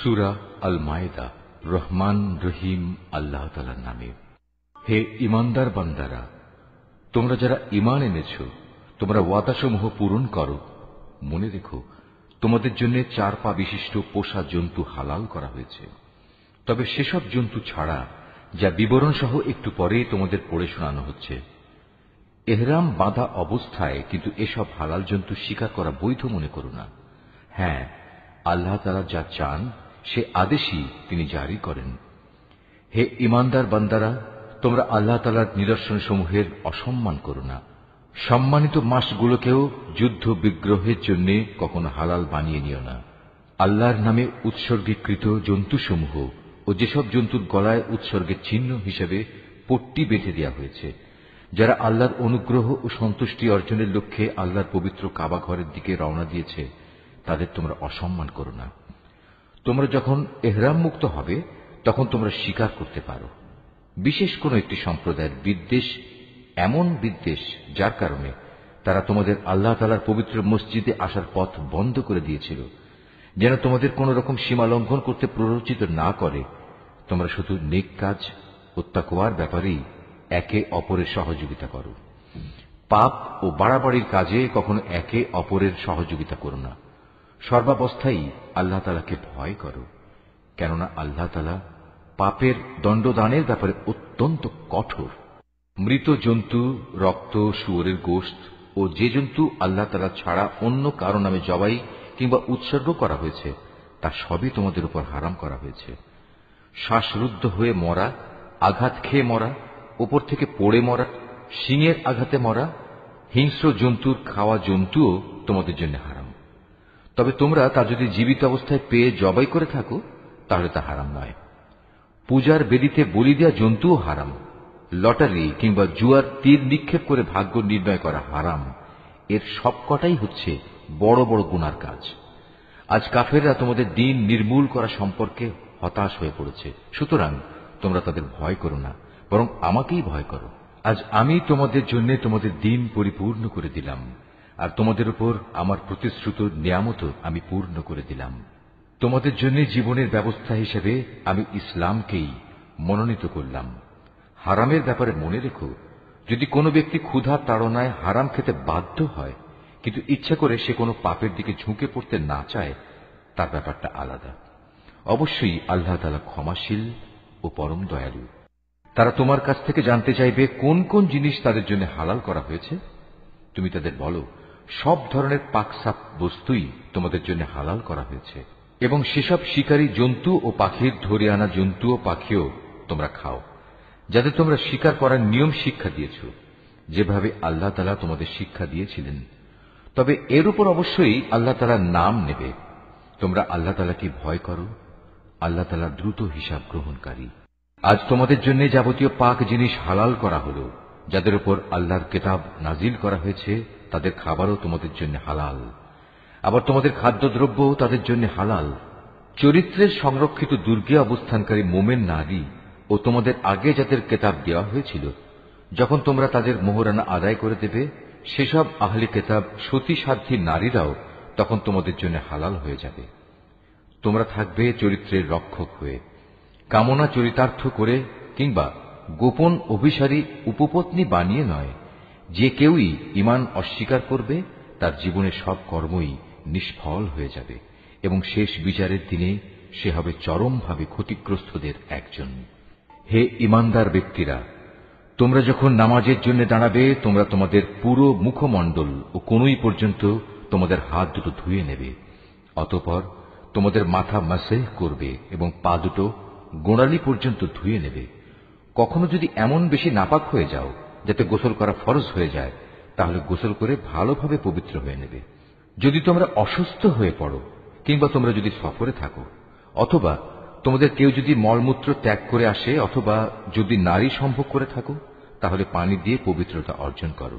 সুরা আল মায়দা রহমান রহিম আল্লাহ তালার নামে হে ইমানদার বান্দারা তোমরা যারা ইমান এনেছ তোমরা ওয়াদাসমূহ পূরণ করো মনে রেখো তোমাদের জন্য চার পা বিশিষ্ট পোষা জন্তু হালাল করা হয়েছে তবে সেসব জন্তু ছাড়া যা বিবরণ সহ একটু পরে তোমাদের পড়ে শোনানো হচ্ছে এহরাম বাঁধা অবস্থায় কিন্তু এসব হালাল জন্তু স্বীকার করা বৈধ মনে করো না হ্যাঁ আল্লাহ তারা যা চান সে আদেশই তিনি জারি করেন হে ইমানদার বান্দারা তোমরা আল্লাহ তালার নিদর্শন সমূহের অসম্মান করো না সম্মানিত মাসগুলোকেও যুদ্ধ বিগ্রহের জন্য কখনো হালাল বানিয়ে নিও না আল্লাহর নামে উৎসর্গীকৃত জন্তুসমূহ ও যেসব জন্তুর গলায় উৎসর্গের চিহ্ন হিসেবে পট্টি বেঁধে দেওয়া হয়েছে যারা আল্লাহর অনুগ্রহ ও সন্তুষ্টি অর্জনের লক্ষ্যে আল্লাহর পবিত্র কাবাঘরের দিকে রওনা দিয়েছে তাদের তোমরা অসম্মান করো না তোমরা যখন এহরাম মুক্ত হবে তখন তোমরা স্বীকার করতে পারো বিশেষ কোন একটি সম্প্রদায়ের বিদ্বেষ এমন বিদ্বেষ যার কারণে তারা তোমাদের আল্লাহ তালার পবিত্র মসজিদে আসার পথ বন্ধ করে দিয়েছিল যেন তোমাদের কোন রকম সীমা লঙ্ঘন করতে প্ররোচিত না করে তোমরা শুধু নেক কাজ হত্যাকোয়ার ব্যাপারেই একে অপরের সহযোগিতা করো পাপ ও বাড়াবাড়ির কাজে কখনো একে অপরের সহযোগিতা করো না সর্বাবস্থায় আল্লাহ তালাকে ভয় করো কেননা আল্লাহ তালা পাপের দণ্ডদানের ব্যাপারে অত্যন্ত কঠোর মৃত জন্তু রক্ত শুয়োরের গোস্ত ও যে জন্তু আল্লাহ তালা ছাড়া অন্য কারো নামে জবাই কিংবা উৎসর্গ করা হয়েছে তা সবই তোমাদের উপর হারাম করা হয়েছে শ্বাসরুদ্ধ হয়ে মরা আঘাত খেয়ে মরা ওপর থেকে পড়ে মরা শিঙের আঘাতে মরা হিংস্র জন্তুর খাওয়া জন্তুও তোমাদের জন্য হারাম তবে তোমরা তা যদি জীবিত অবস্থায় পেয়ে জবাই করে থাকো তাহলে তা হারাম নয় পূজার বেদিতে বলি দেওয়া জন্তুও হারাম লটারি কিংবা জুয়ার তীর নিক্ষেপ করে ভাগ্য নির্ণয় করা হারাম এর সবকটাই হচ্ছে বড় বড় গুনার কাজ আজ কাফেররা তোমাদের দিন নির্মূল করা সম্পর্কে হতাশ হয়ে পড়েছে সুতরাং তোমরা তাদের ভয় করো না বরং আমাকেই ভয় করো আজ আমি তোমাদের জন্য তোমাদের দিন পরিপূর্ণ করে দিলাম আর তোমাদের উপর আমার প্রতিশ্রুত নিয়ামত আমি পূর্ণ করে দিলাম তোমাদের জন্য জীবনের ব্যবস্থা হিসেবে আমি ইসলামকেই মনোনীত করলাম হারামের ব্যাপারে মনে রেখো যদি কোনো ব্যক্তি ক্ষুধা তাড়নায় হারাম খেতে বাধ্য হয় কিন্তু ইচ্ছা করে সে কোনো পাপের দিকে ঝুঁকে পড়তে না চায় তার ব্যাপারটা আলাদা অবশ্যই আল্লাহ তালা ক্ষমাশীল ও পরম দয়ালু তারা তোমার কাছ থেকে জানতে চাইবে কোন কোন জিনিস তাদের জন্য হালাল করা হয়েছে তুমি তাদের বলো সব ধরনের পাকসাপ বস্তুই তোমাদের জন্য হালাল করা হয়েছে এবং সেসব শিকারী জন্তু ও পাখির ধরে আনা জন্তু ও পাখিও তোমরা খাও যাতে তোমরা শিকার করার নিয়ম শিক্ষা দিয়েছ যেভাবে আল্লাহ তালা তোমাদের শিক্ষা দিয়েছিলেন তবে এর উপর অবশ্যই আল্লাহ তালার নাম নেবে তোমরা আল্লাহ তালাকে ভয় করো আল্লাহ তালা দ্রুত হিসাব গ্রহণকারী আজ তোমাদের জন্য যাবতীয় পাক জিনিস হালাল করা হলো যাদের উপর আল্লাহর কেতাব নাজিল করা হয়েছে তাদের খাবারও তোমাদের জন্য হালাল আবার তোমাদের খাদ্যদ্রব্যও তাদের জন্য হালাল চরিত্রের সংরক্ষিত দুর্গে অবস্থানকারী মোমেন নারী ও তোমাদের আগে যাদের কেতাব দেওয়া হয়েছিল যখন তোমরা তাদের মোহরানা আদায় করে দেবে সেসব আহলি কেতাব সতীসাধ্যী নারীরাও তখন তোমাদের জন্য হালাল হয়ে যাবে তোমরা থাকবে চরিত্রের রক্ষক হয়ে কামনা চরিতার্থ করে কিংবা গোপন অভিসারী উপপত্নী বানিয়ে নয় যে কেউই ইমান অস্বীকার করবে তার জীবনের সব কর্মই নিষ্ফল হয়ে যাবে এবং শেষ বিচারের দিনে সে হবে চরমভাবে ক্ষতিগ্রস্তদের একজন হে ইমানদার ব্যক্তিরা তোমরা যখন নামাজের জন্য দাঁড়াবে তোমরা তোমাদের পুরো মুখমণ্ডল ও কোনই পর্যন্ত তোমাদের হাত দুটো ধুয়ে নেবে অতপর তোমাদের মাথা মাসেহ করবে এবং পা দুটো গোড়ালি পর্যন্ত ধুয়ে নেবে কখনো যদি এমন বেশি নাপাক হয়ে যাও যাতে গোসল করা ফরজ হয়ে যায় তাহলে গোসল করে ভালোভাবে পবিত্র হয়ে নেবে যদি তোমরা অসুস্থ হয়ে পড়ো কিংবা তোমরা যদি সফরে থাকো অথবা তোমাদের কেউ যদি মলমূত্র ত্যাগ করে আসে অথবা যদি নারী সম্ভব করে থাকো তাহলে পানি দিয়ে পবিত্রতা অর্জন করো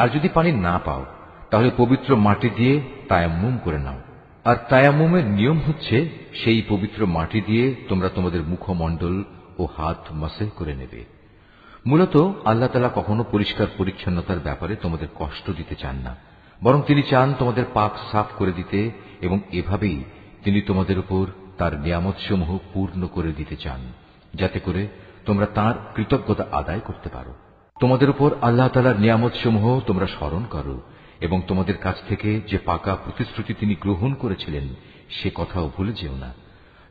আর যদি পানি না পাও তাহলে পবিত্র মাটি দিয়ে তায়াম্মুম করে নাও আর তায়াম্মুমের নিয়ম হচ্ছে সেই পবিত্র মাটি দিয়ে তোমরা তোমাদের মুখমণ্ডল ও হাত মাসেল করে নেবে মূলত আল্লাহ তালা কখনো পরিষ্কার পরিচ্ছন্নতার ব্যাপারে তোমাদের কষ্ট দিতে চান না বরং তিনি চান তোমাদের পাক সাফ করে দিতে এবং এভাবেই তিনি তোমাদের উপর তার নিয়ামতসমূহ পূর্ণ করে দিতে চান যাতে করে তোমরা তার কৃতজ্ঞতা আদায় করতে পারো তোমাদের উপর আল্লাহ তালার নিয়ামতসমূহ তোমরা স্মরণ করো এবং তোমাদের কাছ থেকে যে পাকা প্রতিশ্রুতি তিনি গ্রহণ করেছিলেন সে কথাও ভুলে যেও না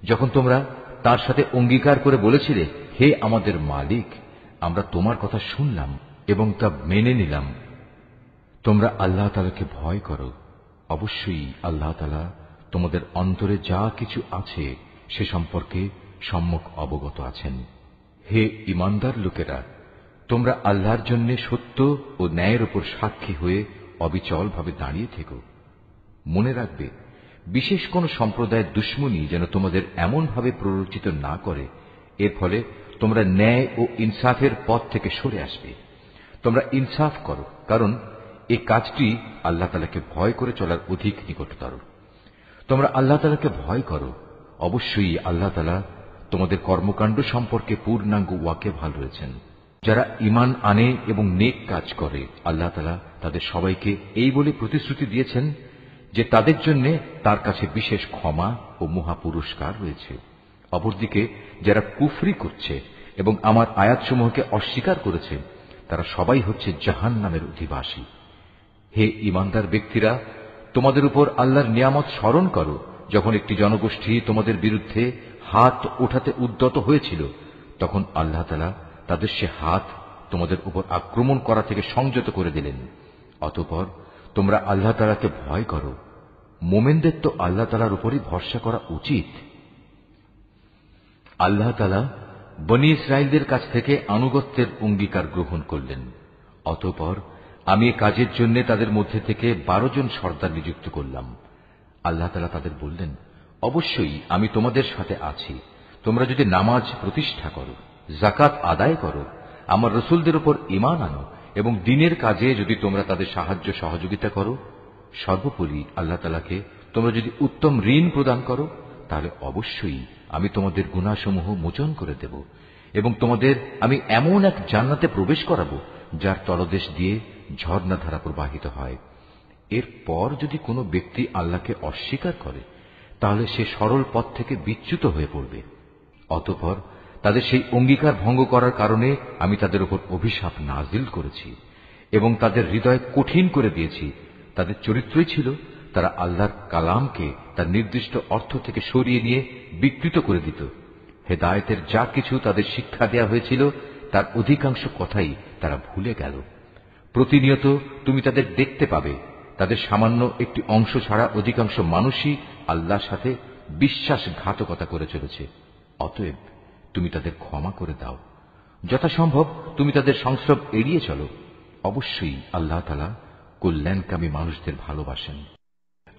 যখন তোমরা তার সাথে অঙ্গীকার করে বলেছিলে হে আমাদের মালিক আমরা তোমার কথা শুনলাম এবং তা মেনে নিলাম তোমরা আল্লাহ তালাকে ভয় করো অবশ্যই আল্লাহ তালা তোমাদের অন্তরে যা কিছু আছে সে সম্পর্কে সম্মুখ অবগত আছেন হে ইমানদার লোকেরা তোমরা আল্লাহর জন্য সত্য ও ন্যায়ের উপর সাক্ষী হয়ে অবিচলভাবে দাঁড়িয়ে থেকো মনে রাখবে বিশেষ কোন সম্প্রদায়ের দুশ্মনী যেন তোমাদের এমনভাবে প্ররোচিত না করে এর ফলে তোমরা ন্যায় ও ইনসাফের পথ থেকে সরে আসবে তোমরা ইনসাফ করো কারণ এ কাজটি আল্লাহ তালাকে ভয় করে চলার অধিক নিকটতর তোমরা আল্লাহ তালাকে ভয় করো অবশ্যই আল্লাহ তালা তোমাদের কর্মকাণ্ড সম্পর্কে পূর্ণাঙ্গ ওয়াকে ভাল রয়েছেন যারা ইমান আনে এবং নেক কাজ করে আল্লাহ তালা তাদের সবাইকে এই বলে প্রতিশ্রুতি দিয়েছেন যে তাদের জন্য তার কাছে বিশেষ ক্ষমা ও মহা পুরস্কার রয়েছে অপরদিকে যারা কুফরি করছে এবং আমার আয়াতসমূহকে অস্বীকার করেছে তারা সবাই হচ্ছে জাহান নামের অধিবাসী হে ইমানদার ব্যক্তিরা তোমাদের উপর আল্লাহর নিয়ামত স্মরণ করো যখন একটি জনগোষ্ঠী তোমাদের বিরুদ্ধে হাত ওঠাতে উদ্যত হয়েছিল তখন আল্লাহ তালা তাদের সে হাত তোমাদের উপর আক্রমণ করা থেকে সংযত করে দিলেন অতপর তোমরা আল্লাহ তালাকে ভয় করো মোমেনদের তো আল্লাহ তালার উপরই ভরসা করা উচিত আল্লাহ তালা বনি ইসরায়েলদের কাছ থেকে আনুগত্যের অঙ্গীকার গ্রহণ করলেন অতপর আমি কাজের জন্য তাদের মধ্যে থেকে বারো জন সর্দার নিযুক্ত করলাম আল্লাহ তালা তাদের বললেন অবশ্যই আমি তোমাদের সাথে আছি তোমরা যদি নামাজ প্রতিষ্ঠা করো জাকাত আদায় করো আমার রসুলদের উপর ইমান আনো এবং দিনের কাজে যদি তোমরা তাদের সাহায্য সহযোগিতা করো সর্বোপরি আল্লাহ তালাকে তোমরা যদি উত্তম ঋণ প্রদান করো তাহলে অবশ্যই আমি তোমাদের গুণাসমূহ মোচন করে দেব এবং তোমাদের আমি এমন এক জান্নাতে প্রবেশ করাব যার তলদেশ দিয়ে ঝর্ণাধারা প্রবাহিত হয় এরপর যদি কোনো ব্যক্তি আল্লাহকে অস্বীকার করে তাহলে সে সরল পথ থেকে বিচ্যুত হয়ে পড়বে অতঃপর তাদের সেই অঙ্গীকার ভঙ্গ করার কারণে আমি তাদের উপর অভিশাপ নাজিল করেছি এবং তাদের হৃদয় কঠিন করে দিয়েছি তাদের চরিত্রই ছিল তারা আল্লাহর কালামকে তার নির্দিষ্ট অর্থ থেকে সরিয়ে নিয়ে বিকৃত করে দিত হেদায়তের যা কিছু তাদের শিক্ষা দেয়া হয়েছিল তার অধিকাংশ কথাই তারা ভুলে গেল প্রতিনিয়ত তুমি তাদের দেখতে পাবে তাদের সামান্য একটি অংশ ছাড়া অধিকাংশ মানুষই আল্লাহর সাথে বিশ্বাসঘাতকতা করে চলেছে অতএব তুমি তাদের ক্ষমা করে দাও যথাসম্ভব তুমি তাদের সংস্রব এড়িয়ে চলো অবশ্যই আল্লাহ আল্লাহতালা কল্যাণকামী মানুষদের ভালোবাসেন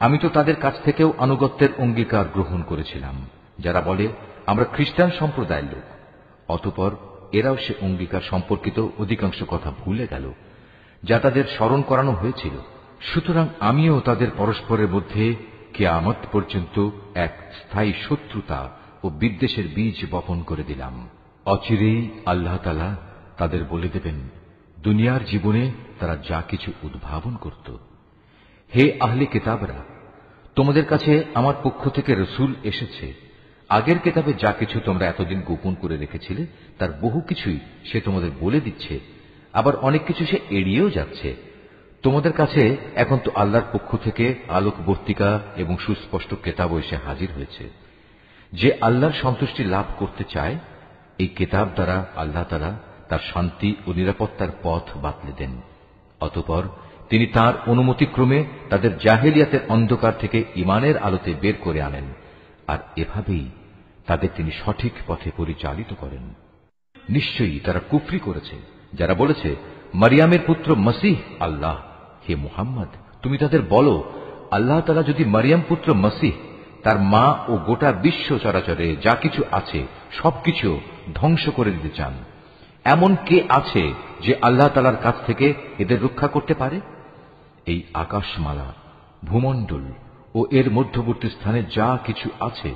আমি তো তাদের কাছ থেকেও আনুগত্যের অঙ্গীকার গ্রহণ করেছিলাম যারা বলে আমরা খ্রিস্টান সম্প্রদায়ের লোক অতপর এরাও সে অঙ্গীকার সম্পর্কিত অধিকাংশ কথা ভুলে গেল যা তাদের স্মরণ করানো হয়েছিল সুতরাং আমিও তাদের পরস্পরের মধ্যে কেয়ামত পর্যন্ত এক স্থায়ী শত্রুতা ও বিদ্বেষের বীজ বপন করে দিলাম অচিরেই আল্লাহ তালা তাদের বলে দেবেন দুনিয়ার জীবনে তারা যা কিছু উদ্ভাবন করত হে আহলে কেতাবরা তোমাদের কাছে আমার পক্ষ থেকে রসুল এসেছে আগের কেতাবে যা কিছু তোমরা এতদিন গোপন করে রেখেছিলে তার বহু কিছুই সে তোমাদের বলে দিচ্ছে আবার অনেক কিছু সে এড়িয়েও যাচ্ছে তোমাদের কাছে এখন তো আল্লাহর পক্ষ থেকে আলোকবর্তিকা এবং সুস্পষ্ট কেতাব এসে হাজির হয়েছে যে আল্লাহর সন্তুষ্টি লাভ করতে চায় এই কেতাব দ্বারা আল্লাহ তারা তার শান্তি ও নিরাপত্তার পথ বাতলে দেন অতপর তিনি তার অনুমতিক্রমে তাদের জাহেলিয়াতের অন্ধকার থেকে ইমানের আলোতে বের করে আনেন আর এভাবেই তাদের তিনি সঠিক পথে পরিচালিত করেন নিশ্চয়ই তারা কুফরি করেছে যারা বলেছে মারিয়ামের পুত্র মসিহ আল্লাহ হে মুহাম্মদ তুমি তাদের বলো আল্লাহ তারা যদি মারিয়াম পুত্র মসিহ তার মা ও গোটা বিশ্ব চরাচরে যা কিছু আছে সবকিছু ধ্বংস করে দিতে চান এমন কে আছে যে আল্লাহ তালার কাছ থেকে এদের রক্ষা করতে পারে এই আকাশমালা ভূমণ্ডল ও এর মধ্যবর্তী স্থানে যা কিছু আছে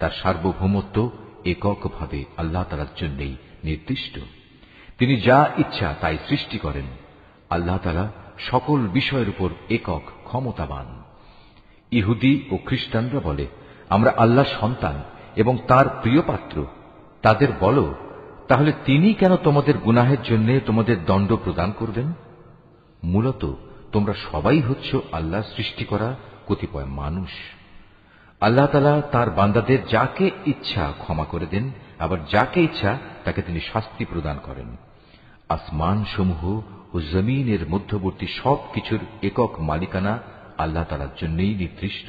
তার সার্বভৌমত্ব এককভাবে আল্লাহ তালার জন্যই নির্দিষ্ট তিনি যা ইচ্ছা তাই সৃষ্টি করেন আল্লাহ তালা সকল বিষয়ের উপর একক ক্ষমতাবান ইহুদি ও খ্রিস্টানরা বলে আমরা আল্লাহ সন্তান এবং তার প্রিয় পাত্র তাদের বলো তাহলে তিনি কেন তোমাদের গুনাহের জন্য তোমাদের দণ্ড প্রদান করবেন মূলত তোমরা সবাই হচ্ছ আল্লাহ সৃষ্টি করা কতিপয় মানুষ আল্লাহ তালা তার বান্দাদের যাকে ইচ্ছা ক্ষমা করে দেন আবার যাকে ইচ্ছা তাকে তিনি শাস্তি প্রদান করেন আসমান সমূহ ও জমিনের মধ্যবর্তী সব কিছুর একক মালিকানা আল্লাহ তালার জন্যই নির্দিষ্ট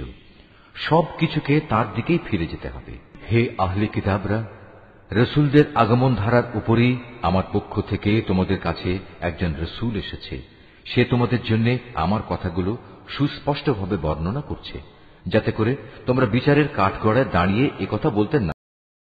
সব কিছুকে তার দিকেই ফিরে যেতে হবে হে আহলে কিতাবরা রসুলদের আগমন ধারার উপরেই আমার পক্ষ থেকে তোমাদের কাছে একজন রসুল এসেছে সে তোমাদের জন্য আমার কথাগুলো সুস্পষ্টভাবে বর্ণনা করছে যাতে করে তোমরা বিচারের কাঠগড়ায় দাঁড়িয়ে কথা বলতে না